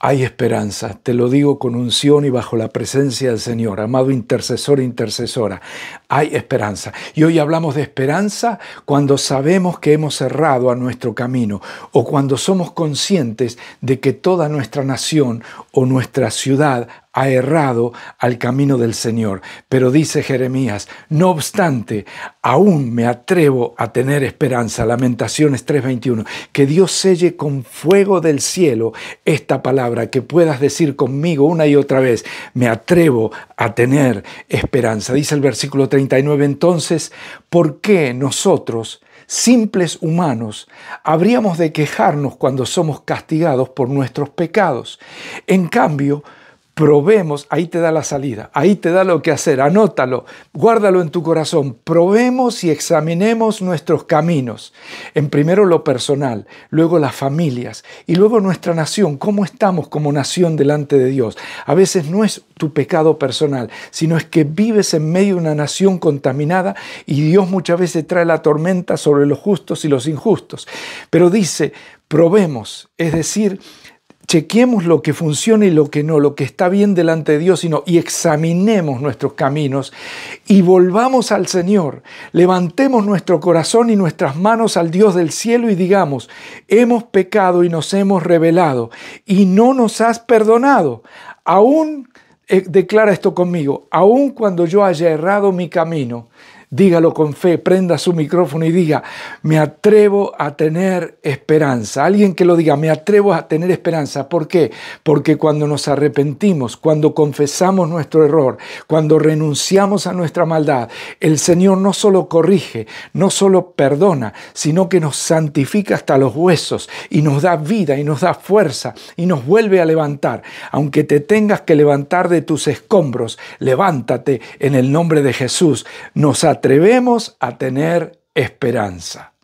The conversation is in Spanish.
Hay esperanza, te lo digo con unción y bajo la presencia del Señor, amado intercesor e intercesora, hay esperanza. Y hoy hablamos de esperanza cuando sabemos que hemos cerrado a nuestro camino o cuando somos conscientes de que toda nuestra nación o nuestra ciudad ha errado al camino del Señor. Pero dice Jeremías, no obstante, aún me atrevo a tener esperanza. Lamentaciones 3:21. Que Dios selle con fuego del cielo esta palabra, que puedas decir conmigo una y otra vez, me atrevo a tener esperanza. Dice el versículo 39, entonces, ¿por qué nosotros simples humanos, habríamos de quejarnos cuando somos castigados por nuestros pecados. En cambio, probemos, ahí te da la salida, ahí te da lo que hacer, anótalo, guárdalo en tu corazón, probemos y examinemos nuestros caminos, en primero lo personal, luego las familias y luego nuestra nación, cómo estamos como nación delante de Dios. A veces no es tu pecado personal, sino es que vives en medio de una nación contaminada y Dios muchas veces trae la tormenta sobre los justos y los injustos. Pero dice, probemos, es decir, chequemos lo que funciona y lo que no, lo que está bien delante de Dios, sino y examinemos nuestros caminos y volvamos al Señor. Levantemos nuestro corazón y nuestras manos al Dios del cielo y digamos, hemos pecado y nos hemos revelado y no nos has perdonado. Aún, eh, declara esto conmigo, aún cuando yo haya errado mi camino, dígalo con fe, prenda su micrófono y diga, me atrevo a tener esperanza. Alguien que lo diga, me atrevo a tener esperanza. ¿Por qué? Porque cuando nos arrepentimos, cuando confesamos nuestro error, cuando renunciamos a nuestra maldad, el Señor no solo corrige, no solo perdona, sino que nos santifica hasta los huesos y nos da vida y nos da fuerza y nos vuelve a levantar. Aunque te tengas que levantar de tus escombros, levántate en el nombre de Jesús. Nos atrevemos a tener esperanza.